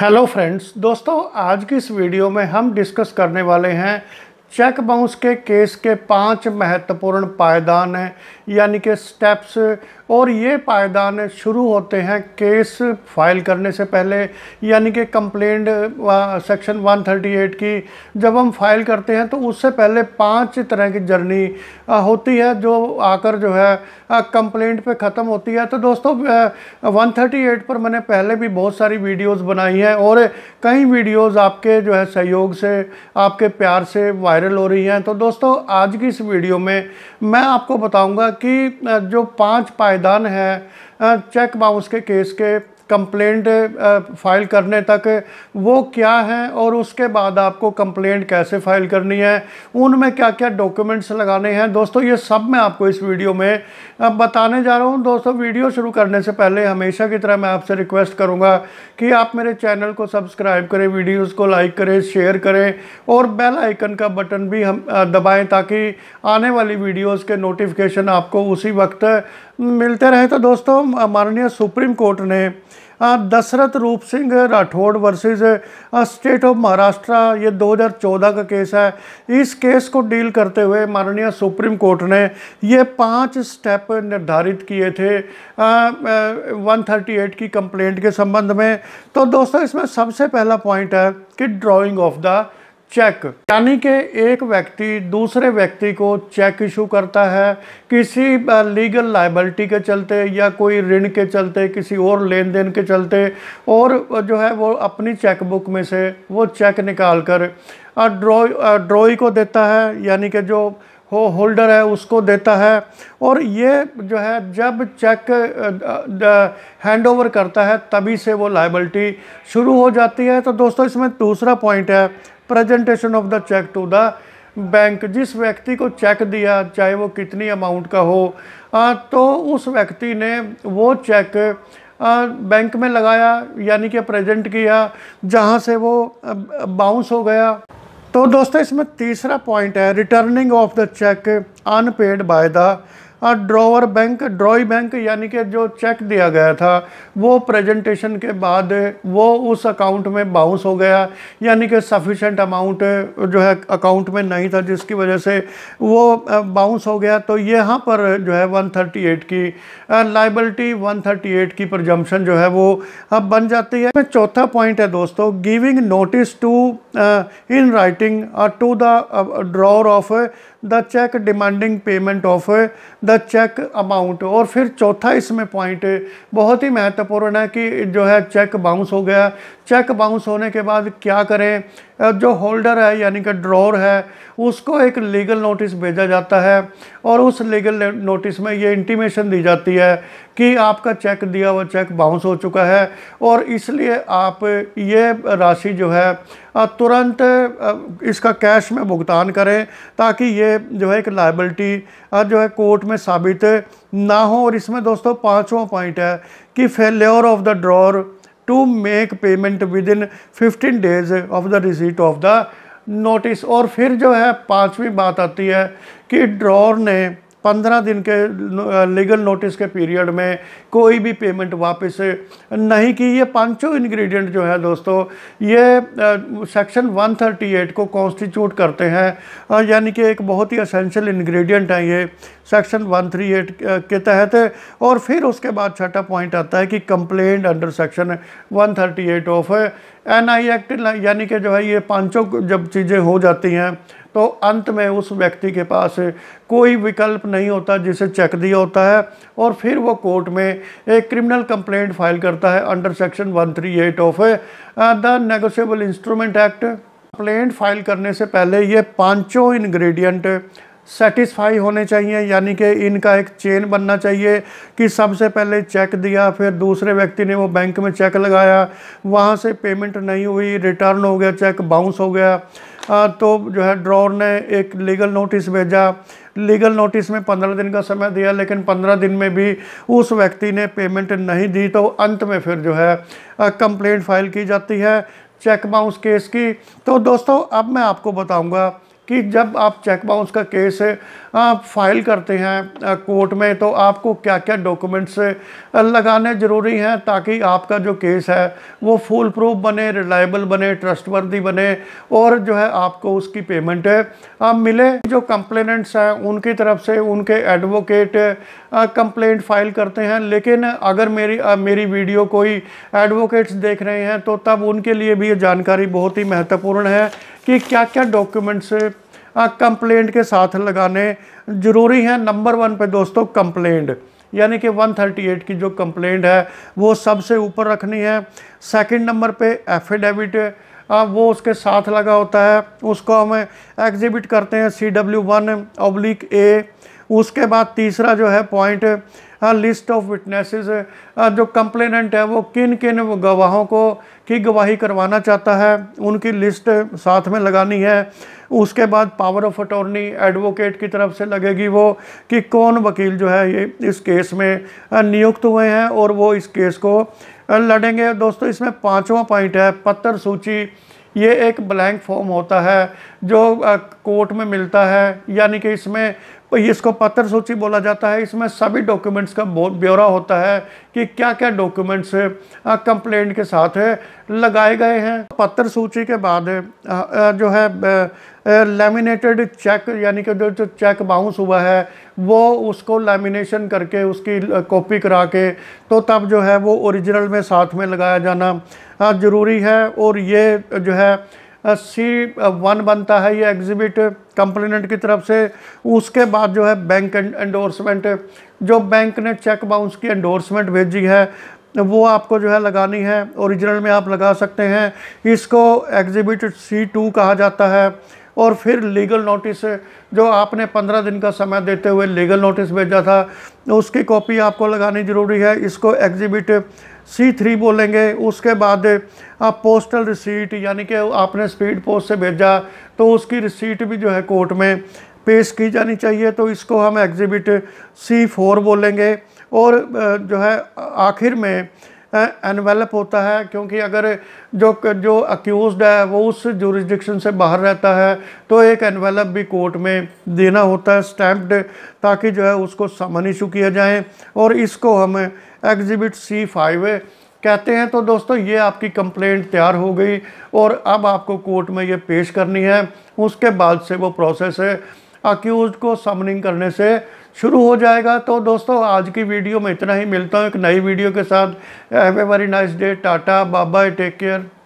hello friends दोस्तों आज की इस वीडियो में हम डिस्कस करने वाले हैं चेक बाउंस के केस के पांच महत्वपूर्ण पायदान हैं यानी कि स्टेप्स और ये पायदान शुरू होते हैं केस फाइल करने से पहले यानी कि कंप्लेंट सेक्शन 138 की जब हम फाइल करते हैं तो उससे पहले पांच तरह की जर्नी होती है जो आकर जो है कंप्लेंट पे ख़त्म होती है तो दोस्तों 138 पर मैंने पहले भी बहुत सारी वीडियोस बनाई हैं और कई वीडियोस आपके जो है सहयोग से आपके प्यार से वायरल वायरल हो रही हैं तो दोस्तों आज की इस वीडियो में मैं आपको बताऊंगा कि जो पांच पायदान हैं चेक बाउंस के केस के कंप्लेंट फाइल uh, करने तक वो क्या है और उसके बाद आपको कंप्लेंट कैसे फाइल करनी है उनमें क्या क्या डॉक्यूमेंट्स लगाने हैं दोस्तों ये सब मैं आपको इस वीडियो में बताने जा रहा हूँ दोस्तों वीडियो शुरू करने से पहले हमेशा की तरह मैं आपसे रिक्वेस्ट करूँगा कि आप मेरे चैनल को सब्सक्राइब करें वीडियोज़ को लाइक करें शेयर करें और बेल आइकन का बटन भी हम दबाएँ ताकि आने वाली वीडियोज़ के नोटिफिकेशन आपको उसी वक्त मिलते रहे तो दोस्तों माननीय सुप्रीम कोर्ट ने Dashrath Roop Singh Rathod versus state of Maharashtra ये 2014 का केस है इस केस को डील करते हुए माननीय सुप्रीम कोर्ट ने ये पांच स्टेप निर्धारित किए थे वन थर्टी एट की कंप्लेंट के संबंध में तो दोस्तों इसमें सबसे पहला पॉइंट है कि ड्राइंग ऑफ द चेक यानी कि एक व्यक्ति दूसरे व्यक्ति को चेक इशू करता है किसी लीगल लाइबिलिटी के चलते या कोई ऋण के चलते किसी और लेन देन के चलते और जो है वो अपनी चेक बुक में से वो चेक निकाल कर ड्रॉ ड्रॉई को देता है यानी कि जो हो होल्डर है उसको देता है और ये जो है जब चेक हैंड ओवर करता है तभी से वो लाइबिलिटी शुरू हो जाती है तो दोस्तों इसमें दूसरा पॉइंट है presentation of the cheque to the bank जिस व्यक्ति को चेक दिया चाहे वो कितनी अमाउंट का हो आ, तो उस व्यक्ति ने वो चेक आ, बैंक में लगाया यानी कि प्रेजेंट किया जहाँ से वो बाउंस हो गया तो दोस्तों इसमें तीसरा पॉइंट है returning of the cheque unpaid by the drawer bank drawee bank यानी कि जो चेक दिया गया था वो प्रेजेंटेशन के बाद वो उस अकाउंट में बाउंस हो गया यानी कि सफिशेंट अमाउंट जो है अकाउंट में नहीं था जिसकी वजह से वो बाउंस हो गया तो यहाँ पर जो है 138 की लाइबलिटी 138 की प्रजम्पन जो है वो अब बन जाती है चौथा पॉइंट है दोस्तों giving notice to in writing to the drawer of the cheque demanding payment of the cheque amount और फिर चौथा इसमें पॉइंट बहुत ही महत्वपूर्ण है कि जो है चेक बाउंस हो गया चेक बाउंस होने के बाद क्या करें जो होल्डर है यानी कि ड्रॉर है उसको एक लीगल नोटिस भेजा जाता है और उस लीगल नोटिस में ये इंटीमेशन दी जाती है कि आपका चेक दिया हुआ चेक बाउंस हो चुका है और इसलिए आप ये राशि जो है तुरंत इसका कैश में भुगतान करें ताकि ये जो है एक लाइबिलिटी जो है कोर्ट में साबित ना हो और इसमें दोस्तों पाँचवा पॉइंट है कि failure of the drawer to make payment within fifteen days of the receipt of the notice और फिर जो है पाँचवीं बात आती है कि ड्रॉर ने पंद्रह दिन के लीगल नोटिस के पीरियड में कोई भी पेमेंट वापस नहीं की ये पांचों इंग्रेडिएंट जो है दोस्तों ये सेक्शन 138 को कॉन्स्टिट्यूट करते हैं यानी कि एक बहुत ही असेंशियल इंग्रेडिएंट है ये सेक्शन 138 के तहत और फिर उसके बाद छठा पॉइंट आता है कि complaint under section 138 of N I act यानी कि जो है ये पांचों जब चीज़ें हो जाती हैं तो अंत में उस व्यक्ति के पास कोई विकल्प नहीं होता जिसे चेक दिया होता है और फिर वो कोर्ट में एक क्रिमिनल कंप्लेंट फाइल करता है under section 138 of the negotiable instrument act complaint file करने से पहले ये पांचों इंग्रेडिएंट सेटिस्फाई होने चाहिए यानी कि इनका एक चेन बनना चाहिए कि सबसे पहले चेक दिया फिर दूसरे व्यक्ति ने वो बैंक में चेक लगाया वहाँ से पेमेंट नहीं हुई रिटर्न हो गया चेक बाउंस हो गया तो जो है ड्रॉर ने एक लीगल नोटिस भेजा लीगल नोटिस में पंद्रह दिन का समय दिया लेकिन पंद्रह दिन में भी उस व्यक्ति ने पेमेंट नहीं दी तो अंत में फिर जो है कंप्लेंट फाइल की जाती है चेक बाउंस केस की तो दोस्तों अब मैं आपको बताऊंगा कि जब आप चेक बाउंस का केस आप फाइल करते हैं कोर्ट में तो आपको क्या क्या डॉक्यूमेंट्स लगाने ज़रूरी हैं ताकि आपका जो केस है वो फुल प्रूफ बने रिलायबल बने ट्रस्टवर्दी बने और जो है आपको उसकी पेमेंट मिले जो कंप्लेनेंट्स हैं उनकी तरफ से उनके एडवोकेट कंप्लेंट फाइल करते हैं लेकिन अगर मेरी आ, मेरी वीडियो कोई एडवोकेट्स देख रहे हैं तो तब उनके लिए भी ये जानकारी बहुत ही महत्वपूर्ण है कि क्या क्या डॉक्यूमेंट्स कंप्लेंट के साथ लगाने ज़रूरी हैं नंबर वन पे दोस्तों कंप्लेंट यानी कि 138 की जो कंप्लेंट है वो सबसे ऊपर रखनी है सेकंड नंबर पे एफिडेविट वो उसके साथ लगा होता है उसको हम एग्जिबिट करते हैं C W one oblique A उसके बाद तीसरा जो है पॉइंट लिस्ट ऑफ विटनेसेस जो कंप्लेनेंट है वो किन किन गवाहों को की गवाही करवाना चाहता है उनकी लिस्ट साथ में लगानी है उसके बाद पावर ऑफ अटॉर्नी एडवोकेट की तरफ से लगेगी वो कि कौन वकील जो है ये इस केस में हाँ, नियुक्त हुए हैं और वो इस केस को हाँ, लड़ेंगे दोस्तों इसमें पाँचवा पॉइंट है पत्र सूची ये एक ब्लैंक फॉर्म होता है जो कोर्ट हाँ, में मिलता है यानी कि इसमें भाई इसको पत्र सूची बोला जाता है इसमें सभी डॉक्यूमेंट्स का ब्यौरा होता है कि क्या क्या डॉक्यूमेंट्स कंप्लेंट के साथ लगाए गए हैं पत्र सूची के बाद जो है लेमिनेटेड चेक यानी कि जो जो चेक बाउंस हुआ है वो उसको लेमिनेशन करके उसकी कॉपी करा के तो तब जो है वो ओरिजिनल में साथ में लगाया जाना ज़रूरी है और ये जो है सी वन बनता है ये एग्जिबिट कंप्लेनेंट की तरफ से उसके बाद जो है बैंक एंडोर्समेंट जो बैंक ने चेक बाउंस की एंडोर्समेंट भेजी है वो आपको जो है लगानी है ओरिजिनल में आप लगा सकते हैं इसको एग्जिबिट सी टू कहा जाता है और फिर लीगल नोटिस जो आपने पंद्रह दिन का समय देते हुए लीगल नोटिस भेजा था उसकी कॉपी आपको लगानी ज़रूरी है इसको एग्जिबिट सी थ्री बोलेंगे उसके बाद आप पोस्टल रिसीट यानी कि आपने स्पीड पोस्ट से भेजा तो उसकी रिसीट भी जो है कोर्ट में पेश की जानी चाहिए तो इसको हम एग्जिबिट सी फोर बोलेंगे और जो है आखिर में एनवेलप होता है क्योंकि अगर जो जो अक्यूज़ है वो उस जुरिस्डिक्शन से बाहर रहता है तो एक एनवेलप भी कोर्ट में देना होता है स्टैम्प्ड ताकि जो है उसको समन इशू किया जाए और इसको हम एग्जिबिट सी फाइव कहते हैं तो दोस्तों ये आपकी कंप्लेंट तैयार हो गई और अब आपको कोर्ट में ये पेश करनी है उसके बाद से वो प्रोसेस है अक्यूज़ को समनिंग करने से शुरू हो जाएगा तो दोस्तों आज की वीडियो में इतना ही मिलता हूँ एक नई वीडियो के साथ have a very nice day टाटा बाय टेक केयर